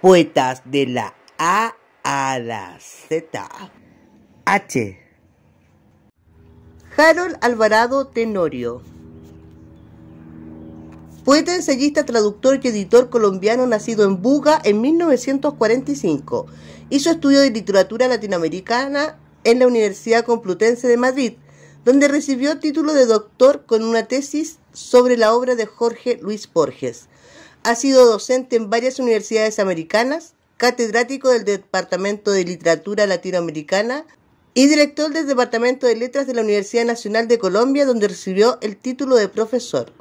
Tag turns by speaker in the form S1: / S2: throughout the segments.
S1: poetas de la A a la Z. H. Harold Alvarado Tenorio. Poeta, ensayista, traductor y editor colombiano nacido en Buga en 1945. Hizo estudios de literatura latinoamericana en la Universidad Complutense de Madrid, donde recibió título de doctor con una tesis sobre la obra de Jorge Luis Borges. Ha sido docente en varias universidades americanas, catedrático del Departamento de Literatura Latinoamericana y director del Departamento de Letras de la Universidad Nacional de Colombia, donde recibió el título de profesor.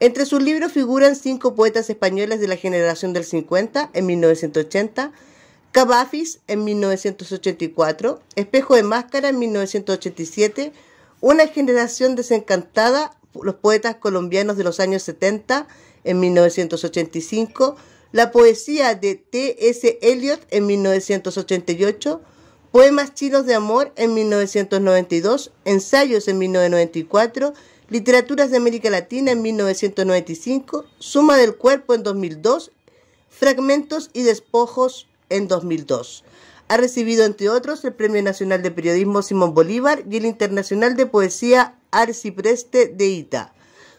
S1: Entre sus libros figuran cinco poetas españoles de la generación del 50 en 1980, Cabafis en 1984, Espejo de Máscara en 1987, Una generación desencantada, los poetas colombianos de los años 70 en 1985, la poesía de T.S. Eliot en 1988, poemas chinos de amor en 1992, ensayos en 1994, literaturas de América Latina en 1995, suma del cuerpo en 2002, fragmentos y despojos en 2002. Ha recibido, entre otros, el Premio Nacional de Periodismo Simón Bolívar y el Internacional de Poesía Arcipreste de Ita.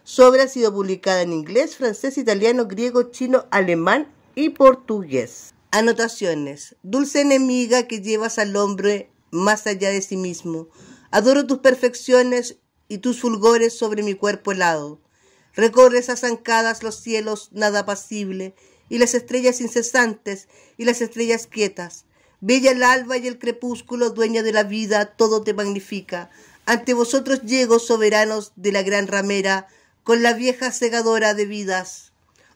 S1: Su obra ha sido publicada en inglés, francés, italiano, griego, chino, alemán y portugués. Anotaciones. Dulce enemiga que llevas al hombre más allá de sí mismo. Adoro tus perfecciones y tus fulgores sobre mi cuerpo helado. Recorres azancadas los cielos nada pasible... y las estrellas incesantes y las estrellas quietas. Bella el alba y el crepúsculo, dueña de la vida, todo te magnifica. Ante vosotros llego, soberanos de la gran ramera, con la vieja segadora de vidas,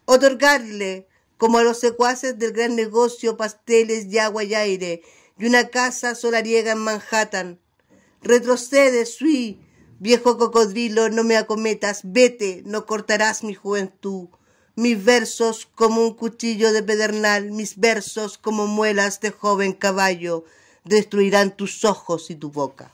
S1: otorgarle, como a los secuaces del gran negocio, pasteles de agua y aire, y una casa solariega en Manhattan. Retrocede, Sui, viejo cocodrilo, no me acometas, vete, no cortarás mi juventud. Mis versos como un cuchillo de pedernal, mis versos como muelas de joven caballo, destruirán tus ojos y tu boca.